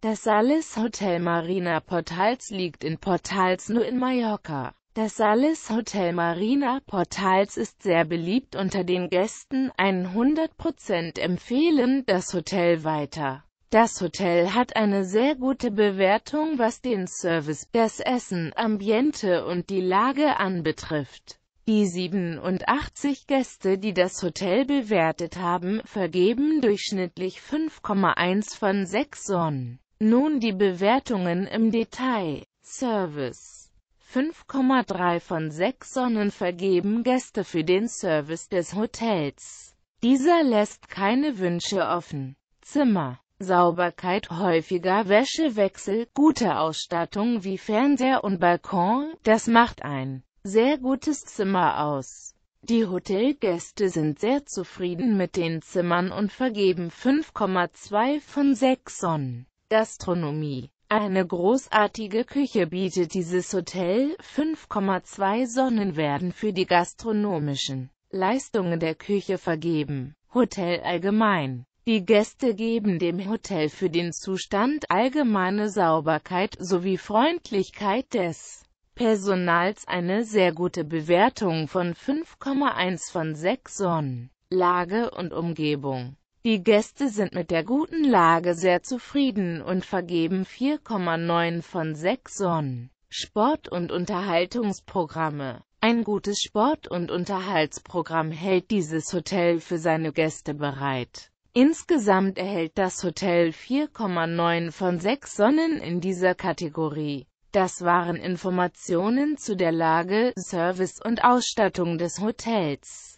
Das Salis Hotel Marina Portals liegt in Portals nur in Mallorca. Das Salis Hotel Marina Portals ist sehr beliebt unter den Gästen, 100% empfehlen das Hotel weiter. Das Hotel hat eine sehr gute Bewertung, was den Service, das Essen, Ambiente und die Lage anbetrifft. Die 87 Gäste, die das Hotel bewertet haben, vergeben durchschnittlich 5,1 von 6 Sonnen. Nun die Bewertungen im Detail. Service 5,3 von 6 Sonnen vergeben Gäste für den Service des Hotels. Dieser lässt keine Wünsche offen. Zimmer Sauberkeit, häufiger Wäschewechsel, gute Ausstattung wie Fernseher und Balkon, das macht ein sehr gutes Zimmer aus. Die Hotelgäste sind sehr zufrieden mit den Zimmern und vergeben 5,2 von 6 Sonnen. Gastronomie eine großartige Küche bietet dieses Hotel, 5,2 Sonnen werden für die gastronomischen Leistungen der Küche vergeben. Hotel allgemein. Die Gäste geben dem Hotel für den Zustand allgemeine Sauberkeit sowie Freundlichkeit des Personals eine sehr gute Bewertung von 5,1 von 6 Sonnen. Lage und Umgebung die Gäste sind mit der guten Lage sehr zufrieden und vergeben 4,9 von 6 Sonnen. Sport- und Unterhaltungsprogramme Ein gutes Sport- und Unterhaltsprogramm hält dieses Hotel für seine Gäste bereit. Insgesamt erhält das Hotel 4,9 von 6 Sonnen in dieser Kategorie. Das waren Informationen zu der Lage, Service und Ausstattung des Hotels.